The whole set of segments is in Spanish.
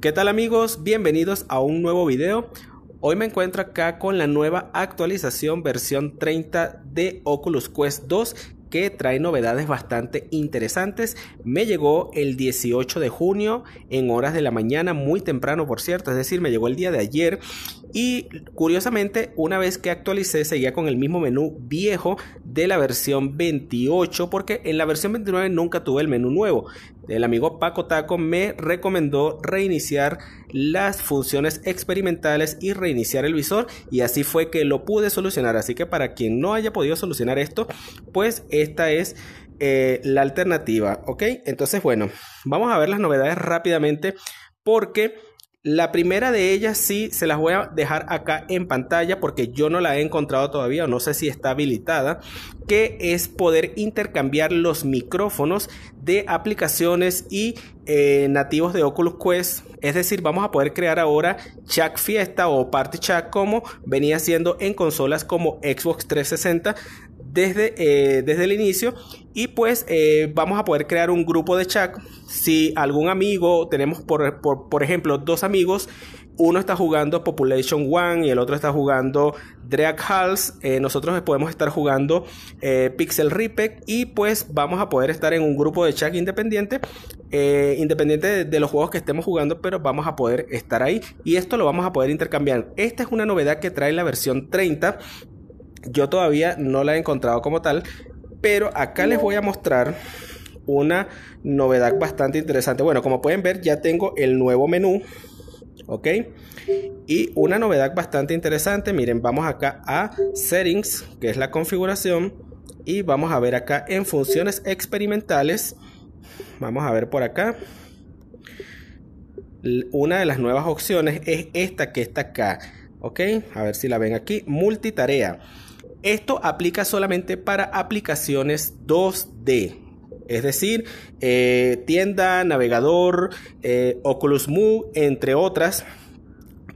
¿Qué tal amigos? Bienvenidos a un nuevo video. Hoy me encuentro acá con la nueva actualización versión 30 de Oculus Quest 2 que trae novedades bastante interesantes. Me llegó el 18 de junio en horas de la mañana, muy temprano por cierto, es decir, me llegó el día de ayer y curiosamente una vez que actualicé seguía con el mismo menú viejo de la versión 28 porque en la versión 29 nunca tuve el menú nuevo el amigo Paco Taco me recomendó reiniciar las funciones experimentales y reiniciar el visor y así fue que lo pude solucionar. Así que para quien no haya podido solucionar esto, pues esta es eh, la alternativa, ¿ok? Entonces, bueno, vamos a ver las novedades rápidamente porque la primera de ellas sí se las voy a dejar acá en pantalla porque yo no la he encontrado todavía, o no sé si está habilitada, que es poder intercambiar los micrófonos de aplicaciones y eh, nativos de Oculus Quest. Es decir, vamos a poder crear ahora chat fiesta o party chat como venía siendo en consolas como Xbox 360 eh, desde, el inicio y pues eh, vamos a poder crear un grupo de chat. Si algún amigo, tenemos por, por, ejemplo dos amigos, uno está jugando Population One y el otro está jugando Drag Halls, eh, nosotros podemos estar jugando Pixel Ripec y pues vamos a poder estar en un grupo de chat independiente, independiente de los juegos que estemos jugando, pero vamos a poder estar ahí y esto lo vamos a poder intercambiar. Esta es una novedad que trae la versión 30 yo todavía no la he encontrado como tal, pero acá les voy a mostrar una novedad bastante interesante. Bueno, como pueden ver, ya tengo el nuevo menú, ¿ok? Y una novedad bastante interesante, miren, vamos acá a Settings, que es la configuración, y vamos a ver acá en funciones experimentales, vamos a ver por acá, una de las nuevas opciones es esta que está acá, ¿ok? A ver si la ven aquí, multitarea. Esto aplica solamente para aplicaciones 2D. Es decir, eh, tienda, navegador, eh, Oculus Move, entre otras.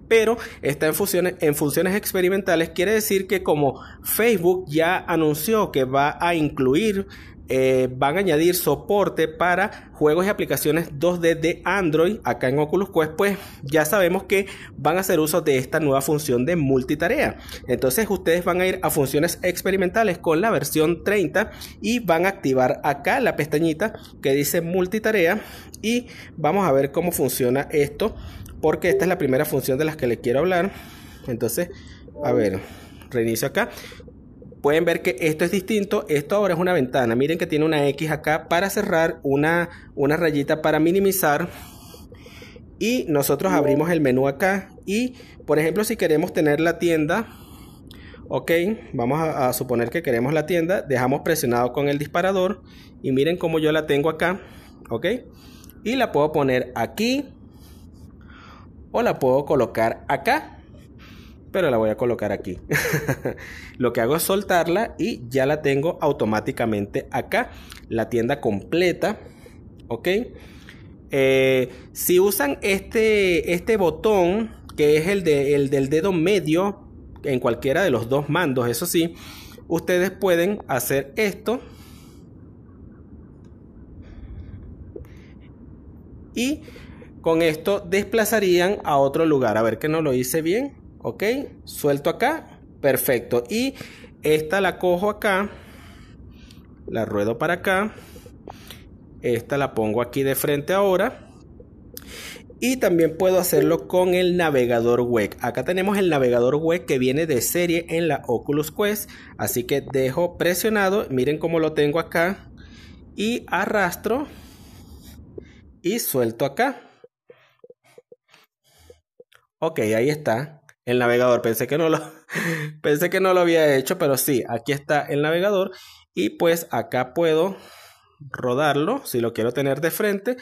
Pero está en funciones, en funciones experimentales. Quiere decir que como Facebook ya anunció que va a incluir eh, van a añadir soporte para juegos y aplicaciones 2D de Android acá en Oculus Quest, pues ya sabemos que van a hacer uso de esta nueva función de multitarea. Entonces ustedes van a ir a funciones experimentales con la versión 30 y van a activar acá la pestañita que dice multitarea y vamos a ver cómo funciona esto porque esta es la primera función de las que les quiero hablar. Entonces, a ver, reinicio acá pueden ver que esto es distinto, esto ahora es una ventana, miren que tiene una X acá para cerrar, una, rayita para minimizar y nosotros abrimos el menú acá y por ejemplo si queremos tener la tienda ok vamos a, suponer que queremos la tienda dejamos presionado con el disparador y miren cómo yo la tengo acá ok y la puedo poner aquí o la puedo colocar acá pero la voy a colocar aquí. Lo que hago es soltarla y ya la tengo automáticamente acá. La tienda completa, ¿ok? Eh, si usan este, este botón, que es el del dedo medio, en cualquiera de los dos mandos, eso sí, ustedes pueden hacer esto. Y con esto desplazarían a otro lugar. A ver que no lo hice bien ok suelto acá perfecto y esta la cojo acá la ruedo para acá esta la pongo aquí de frente ahora y también puedo hacerlo con el navegador web. Acá tenemos el navegador web que viene de serie en la Oculus Quest. Así que dejo presionado. Miren cómo lo tengo acá. Y arrastro. Y suelto acá. Ok, ahí está el navegador. Pensé que no lo, pensé que no lo había hecho, pero sí, aquí está el navegador y pues acá puedo rodarlo si lo quiero tener de frente.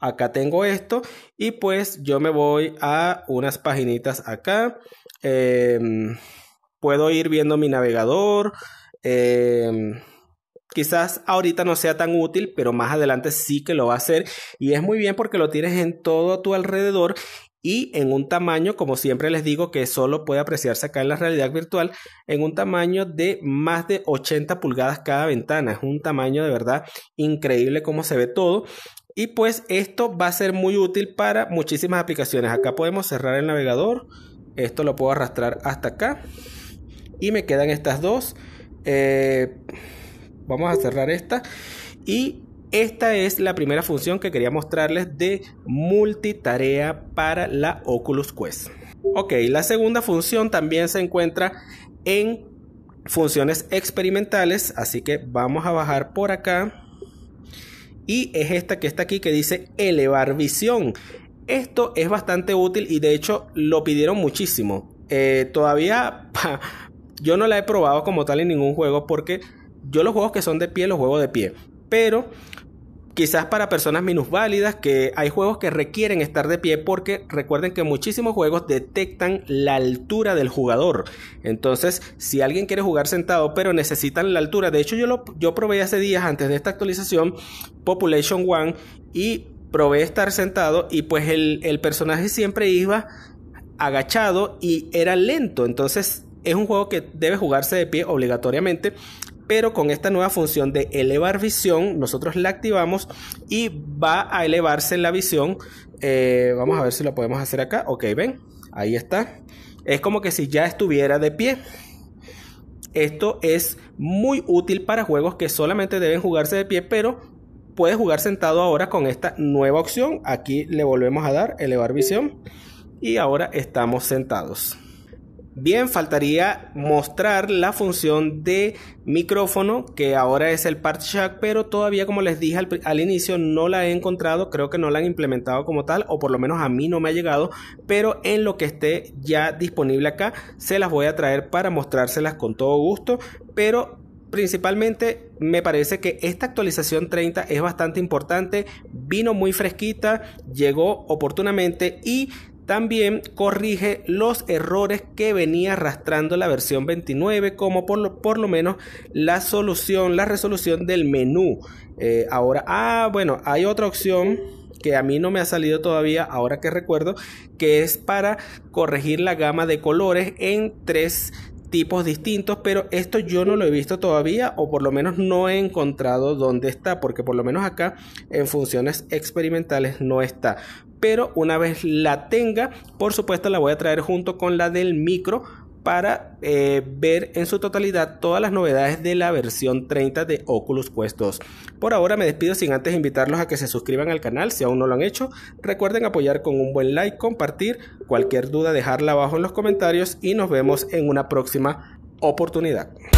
Acá tengo esto y pues yo me voy a unas paginitas acá. Em, puedo ir viendo mi navegador. Em, quizás ahorita no sea tan útil, pero más adelante sí que lo va a hacer. Y es muy bien porque lo tienes en todo a tu alrededor y en un tamaño, como siempre les digo, que solo puede apreciarse acá en la realidad virtual, en un tamaño de más de 80 pulgadas cada ventana. Es un tamaño de verdad increíble cómo se ve todo. Y pues esto va a ser muy útil para muchísimas aplicaciones. Acá podemos cerrar el navegador. Esto lo puedo arrastrar hasta acá. Y me quedan estas dos. Eh, vamos a cerrar esta. Y esta es la primera función que quería mostrarles de multitarea para la Oculus Quest. Ok, la segunda función también se encuentra en funciones experimentales, así que vamos a bajar por acá. Y es esta que está aquí que dice elevar visión. Esto es bastante útil y de hecho lo pidieron muchísimo. Eh, todavía yo no la he probado como tal en ningún juego porque yo los juegos que son de pie los juego de pie. Pero quizás para personas minusválidas, que hay juegos que requieren estar de pie porque recuerden que muchísimos juegos detectan la altura del jugador. Entonces, si alguien quiere jugar sentado pero necesitan la altura, de hecho yo, lo, yo probé hace días antes de esta actualización Population One y probé estar sentado y pues el, el personaje siempre iba agachado y era lento. Entonces, es un juego que debe jugarse de pie obligatoriamente pero con esta nueva función de elevar visión, nosotros la activamos y va a elevarse la visión. Eh, vamos a ver si lo podemos hacer acá. Ok, ven, ahí está. Es como que si ya estuviera de pie. Esto es muy útil para juegos que solamente deben jugarse de pie, pero puedes jugar sentado ahora con esta nueva opción. Aquí le volvemos a dar elevar visión y ahora estamos sentados. Bien, faltaría mostrar la función de micrófono, que ahora es el Part pero todavía, como les dije al, al, inicio, no la he encontrado. Creo que no la han implementado como tal, o por lo menos a mí no me ha llegado. Pero en lo que esté ya disponible acá, se las voy a traer para mostrárselas con todo gusto. Pero principalmente me parece que esta actualización 30 es bastante importante, vino muy fresquita, llegó oportunamente y también corrige los errores que venía arrastrando la versión 29, como por lo, menos la solución, la resolución del menú. Eh, ahora, ah, bueno, hay otra opción que a mí no me ha salido todavía, ahora que recuerdo, que es para corregir la gama de colores en tres tipos distintos, pero esto yo no lo he visto todavía o por lo menos no he encontrado dónde está, porque por lo menos acá en funciones experimentales no está pero una vez la tenga, por supuesto la voy a traer junto con la del micro para eh, ver en su totalidad todas las novedades de la versión 30 de Oculus Quest 2. Por ahora me despido sin antes invitarlos a que se suscriban al canal si aún no lo han hecho. Recuerden apoyar con un buen like, compartir, cualquier duda dejarla abajo en los comentarios y nos vemos en una próxima oportunidad.